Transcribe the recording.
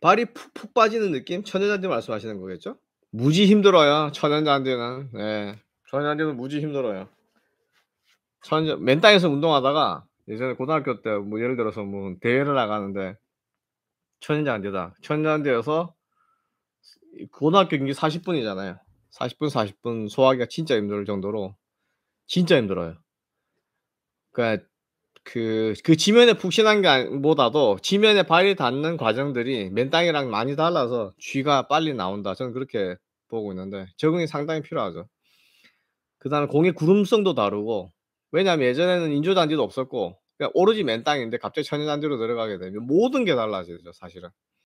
발이 푹푹 빠지는 느낌? 천연잔디 말씀하시는 거겠죠? 무지 힘들어요. 천연잔디는. 네. 천연잔디는 무지 힘들어요. 천연 맨땅에서 운동하다가 예전에 고등학교 때 뭐 예를 들어서 뭐 대회를 나가는데 천연잔디다. 천연잔디여서 고등학교 경기 40분이잖아요. 40분 40분 소화하기가 진짜 힘들 정도로 진짜 힘들어요. 그러니까 그, 그 지면에 푹신한 게보다도 지면에 발이 닿는 과정들이 맨 땅이랑 많이 달라서 쥐가 빨리 나온다. 저는 그렇게 보고 있는데 적응이 상당히 필요하죠. 그 다음에 공의 구름성도 다르고 왜냐하면 예전에는 인조잔디도 없었고 그냥 그러니까 오로지 맨 땅인데 갑자기 천연잔디로 들어가게 되면 모든 게 달라지죠 사실은